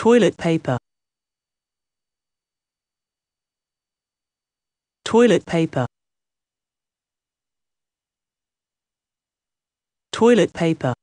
Toilet paper. Toilet paper. Toilet paper.